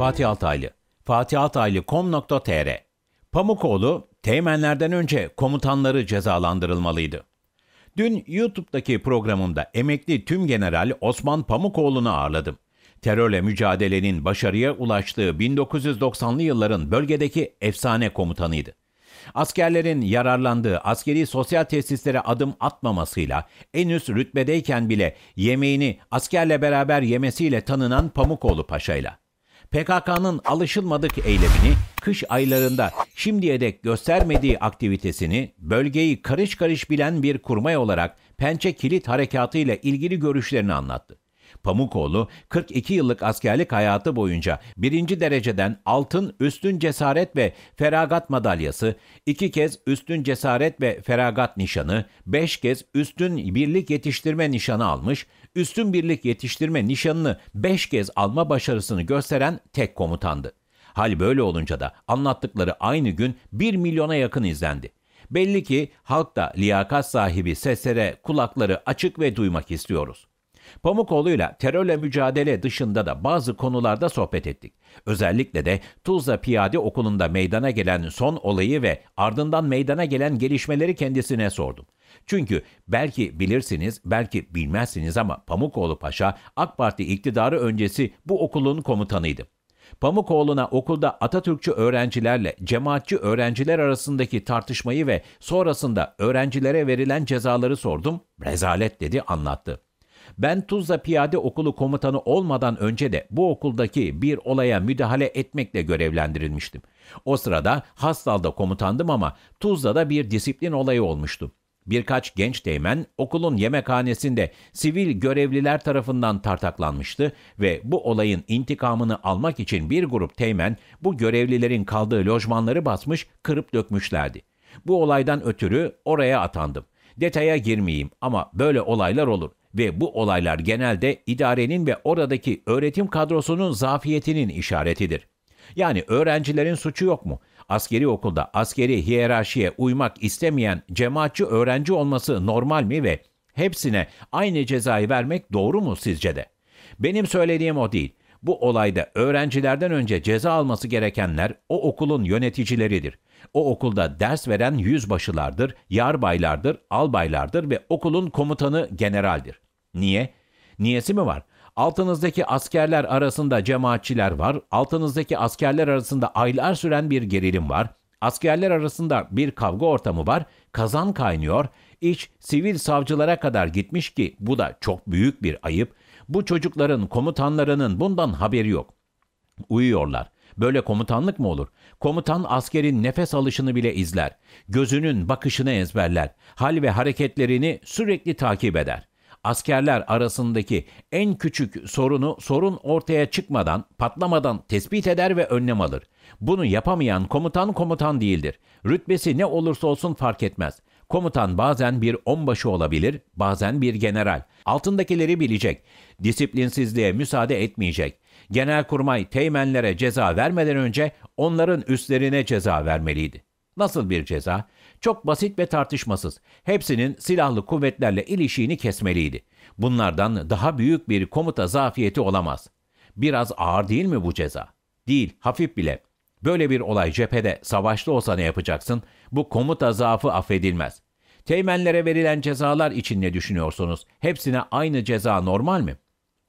Fatih Altaylı fatihataylı.com.tr Pamukoğlu, teğmenlerden önce komutanları cezalandırılmalıydı. Dün YouTube'daki programımda emekli tüm general Osman Pamukoğlu'nu ağırladım. Terörle mücadelenin başarıya ulaştığı 1990'lı yılların bölgedeki efsane komutanıydı. Askerlerin yararlandığı askeri sosyal tesislere adım atmamasıyla en üst rütbedeyken bile yemeğini askerle beraber yemesiyle tanınan Pamukoğlu Paşa'yla. PKK'nın alışılmadık eylemini, kış aylarında şimdiye dek göstermediği aktivitesini, bölgeyi karış karış bilen bir kurmay olarak Pençe Kilit Harekatı ile ilgili görüşlerini anlattı. Pamukoğlu 42 yıllık askerlik hayatı boyunca birinci dereceden altın üstün cesaret ve feragat madalyası, iki kez üstün cesaret ve feragat nişanı, beş kez üstün birlik yetiştirme nişanı almış, üstün birlik yetiştirme nişanını beş kez alma başarısını gösteren tek komutandı. Hal böyle olunca da anlattıkları aynı gün 1 milyona yakın izlendi. Belli ki halk da liyakat sahibi seslere kulakları açık ve duymak istiyoruz. Pamukoğlu'yla terörle mücadele dışında da bazı konularda sohbet ettik. Özellikle de Tuzla Piyade Okulu'nda meydana gelen son olayı ve ardından meydana gelen gelişmeleri kendisine sordum. Çünkü belki bilirsiniz, belki bilmezsiniz ama Pamukoğlu Paşa AK Parti iktidarı öncesi bu okulun komutanıydı. Pamukoğlu'na okulda Atatürkçü öğrencilerle cemaatçi öğrenciler arasındaki tartışmayı ve sonrasında öğrencilere verilen cezaları sordum. Rezalet dedi anlattı. Ben Tuzla Piyade Okulu komutanı olmadan önce de bu okuldaki bir olaya müdahale etmekle görevlendirilmiştim. O sırada Hastal'da komutandım ama Tuzla'da bir disiplin olayı olmuştu. Birkaç genç teğmen okulun yemekhanesinde sivil görevliler tarafından tartaklanmıştı ve bu olayın intikamını almak için bir grup teğmen bu görevlilerin kaldığı lojmanları basmış, kırıp dökmüşlerdi. Bu olaydan ötürü oraya atandım. Detaya girmeyeyim ama böyle olaylar olur ve bu olaylar genelde idarenin ve oradaki öğretim kadrosunun zafiyetinin işaretidir. Yani öğrencilerin suçu yok mu? Askeri okulda askeri hiyerarşiye uymak istemeyen cemaatçi öğrenci olması normal mi ve hepsine aynı cezayı vermek doğru mu sizce de? Benim söylediğim o değil. Bu olayda öğrencilerden önce ceza alması gerekenler o okulun yöneticileridir. O okulda ders veren yüzbaşılardır, yarbaylardır, albaylardır ve okulun komutanı generaldir. Niye? Niyesi mi var? Altınızdaki askerler arasında cemaatçiler var, altınızdaki askerler arasında aylar süren bir gerilim var, askerler arasında bir kavga ortamı var, kazan kaynıyor, iç sivil savcılara kadar gitmiş ki bu da çok büyük bir ayıp. Bu çocukların, komutanlarının bundan haberi yok. Uyuyorlar. Böyle komutanlık mı olur? Komutan askerin nefes alışını bile izler. Gözünün bakışını ezberler. Hal ve hareketlerini sürekli takip eder. Askerler arasındaki en küçük sorunu sorun ortaya çıkmadan, patlamadan tespit eder ve önlem alır. Bunu yapamayan komutan komutan değildir. Rütbesi ne olursa olsun fark etmez. Komutan bazen bir onbaşı olabilir, bazen bir general. Altındakileri bilecek. Disiplinsizliğe müsaade etmeyecek. Genelkurmay teğmenlere ceza vermeden önce onların üstlerine ceza vermeliydi. Nasıl bir ceza? Çok basit ve tartışmasız. Hepsinin silahlı kuvvetlerle ilişiğini kesmeliydi. Bunlardan daha büyük bir komuta zafiyeti olamaz. Biraz ağır değil mi bu ceza? Değil, hafif bile. Böyle bir olay cephede savaşta olsa ne yapacaksın? Bu komuta zaafı affedilmez. Teğmenlere verilen cezalar için ne düşünüyorsunuz? Hepsine aynı ceza normal mi?''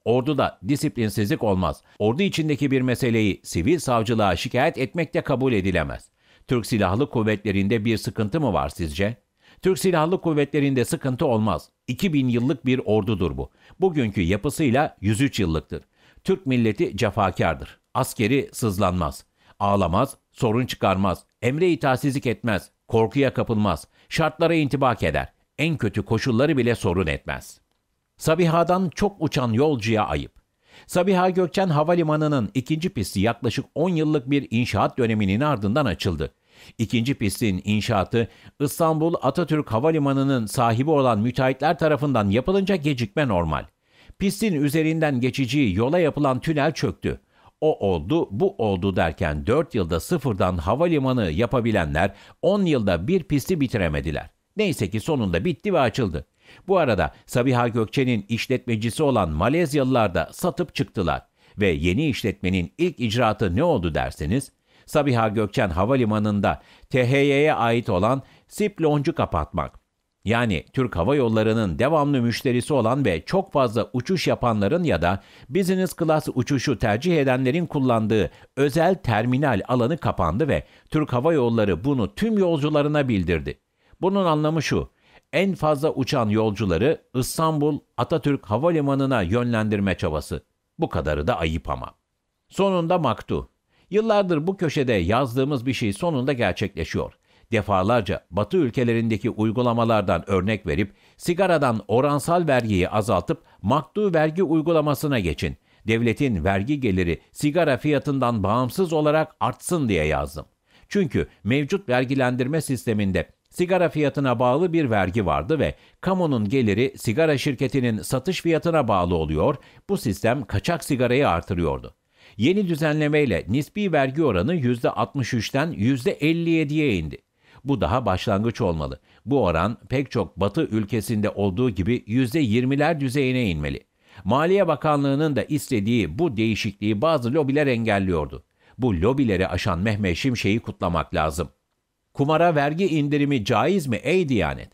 Orduda disiplinsizlik olmaz. Ordu içindeki bir meseleyi sivil savcılığa şikayet etmek de kabul edilemez. Türk Silahlı Kuvvetleri'nde bir sıkıntı mı var sizce? Türk Silahlı Kuvvetleri'nde sıkıntı olmaz. 2000 yıllık bir ordudur bu. Bugünkü yapısıyla 103 yıllıktır. Türk milleti cefakardır. Askeri sızlanmaz. Ağlamaz, sorun çıkarmaz. Emre itaatsizlik etmez. Korkuya kapılmaz. Şartlara intibak eder. En kötü koşulları bile sorun etmez.'' Sabiha'dan çok uçan yolcuya ayıp. Sabiha Gökçen Havalimanı'nın ikinci pisti yaklaşık 10 yıllık bir inşaat döneminin ardından açıldı. İkinci pistin inşaatı İstanbul Atatürk Havalimanı'nın sahibi olan müteahhitler tarafından yapılınca gecikme normal. Pistin üzerinden geçici yola yapılan tünel çöktü. O oldu, bu oldu derken 4 yılda sıfırdan havalimanı yapabilenler 10 yılda bir pisti bitiremediler. Neyse ki sonunda bitti ve açıldı. Bu arada Sabiha Gökçen'in işletmecisi olan Malezyalılar da satıp çıktılar ve yeni işletmenin ilk icraatı ne oldu derseniz, Sabiha Gökçen Havalimanı'nda THY'ye ait olan SIP loncu kapatmak. Yani Türk Hava Yolları'nın devamlı müşterisi olan ve çok fazla uçuş yapanların ya da business class uçuşu tercih edenlerin kullandığı özel terminal alanı kapandı ve Türk Hava Yolları bunu tüm yolcularına bildirdi. Bunun anlamı şu, en fazla uçan yolcuları İstanbul Atatürk Havalimanı'na yönlendirme çabası. Bu kadarı da ayıp ama. Sonunda maktu. Yıllardır bu köşede yazdığımız bir şey sonunda gerçekleşiyor. Defalarca Batı ülkelerindeki uygulamalardan örnek verip sigaradan oransal vergiyi azaltıp maktu vergi uygulamasına geçin. Devletin vergi geliri sigara fiyatından bağımsız olarak artsın diye yazdım. Çünkü mevcut vergilendirme sisteminde sigara fiyatına bağlı bir vergi vardı ve kamunun geliri sigara şirketinin satış fiyatına bağlı oluyor, bu sistem kaçak sigarayı artırıyordu. Yeni düzenlemeyle nispi vergi oranı %63'ten %57'ye indi. Bu daha başlangıç olmalı. Bu oran pek çok batı ülkesinde olduğu gibi %20'ler düzeyine inmeli. Maliye Bakanlığı'nın da istediği bu değişikliği bazı lobiler engelliyordu. Bu lobileri aşan Mehmet Şimşek'i kutlamak lazım. Kumara vergi indirimi caiz mi ey Diyanet?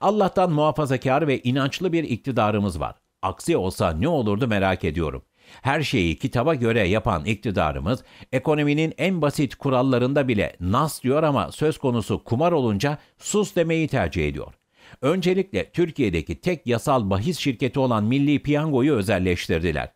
Allah'tan muhafazakar ve inançlı bir iktidarımız var. Aksi olsa ne olurdu merak ediyorum. Her şeyi kitaba göre yapan iktidarımız ekonominin en basit kurallarında bile nas diyor ama söz konusu kumar olunca sus demeyi tercih ediyor. Öncelikle Türkiye'deki tek yasal bahis şirketi olan Milli Piyango'yu özelleştirdiler.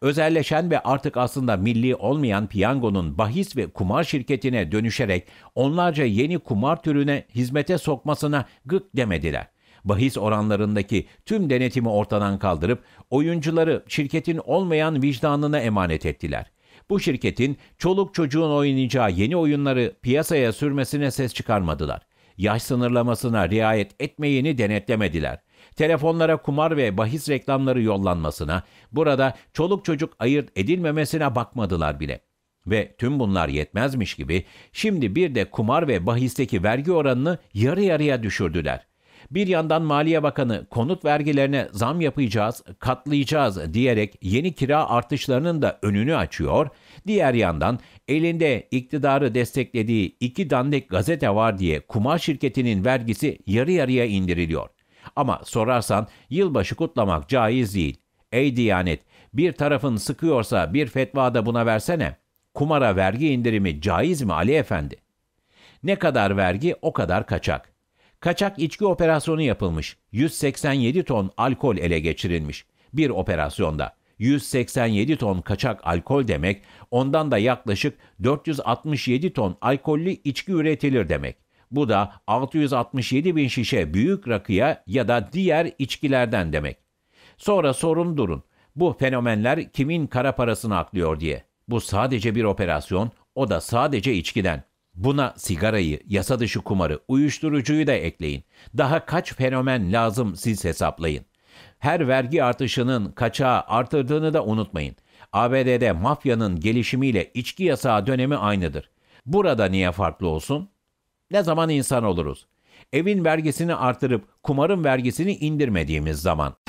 Özelleşen ve artık aslında milli olmayan piyangonun bahis ve kumar şirketine dönüşerek onlarca yeni kumar türüne hizmete sokmasına gık demediler bahis oranlarındaki tüm denetimi ortadan kaldırıp oyuncuları şirketin olmayan vicdanına emanet ettiler. Bu şirketin çoluk çocuğun oynayacağı yeni oyunları piyasaya sürmesine ses çıkarmadılar. Yaş sınırlamasına riayet etmeyeni denetlemediler telefonlara kumar ve bahis reklamları yollanmasına, burada çoluk çocuk ayırt edilmemesine bakmadılar bile. Ve tüm bunlar yetmezmiş gibi şimdi bir de kumar ve bahisteki vergi oranını yarı yarıya düşürdüler. Bir yandan Maliye Bakanı konut vergilerine zam yapacağız, katlayacağız diyerek yeni kira artışlarının da önünü açıyor. Diğer yandan elinde iktidarı desteklediği iki dandik gazete var diye kumar şirketinin vergisi yarı yarıya indiriliyor. Ama sorarsan yılbaşı kutlamak caiz değil. Ey Diyanet, bir tarafın sıkıyorsa bir fetva da buna versene. Kumara vergi indirimi caiz mi Ali Efendi? Ne kadar vergi o kadar kaçak. Kaçak içki operasyonu yapılmış. 187 ton alkol ele geçirilmiş. Bir operasyonda. 187 ton kaçak alkol demek, ondan da yaklaşık 467 ton alkollü içki üretilir demek. Bu da 667 bin şişe büyük rakıya ya da diğer içkilerden demek. Sonra sorun durun. Bu fenomenler kimin kara parasını aklıyor diye. Bu sadece bir operasyon, o da sadece içkiden. Buna sigarayı, yasa dışı kumarı, uyuşturucuyu da ekleyin. Daha kaç fenomen lazım siz hesaplayın. Her vergi artışının kaçağı artırdığını da unutmayın. ABD'de mafyanın gelişimiyle içki yasağı dönemi aynıdır. Burada niye farklı olsun? Ne zaman insan oluruz? Evin vergisini artırıp kumarın vergisini indirmediğimiz zaman.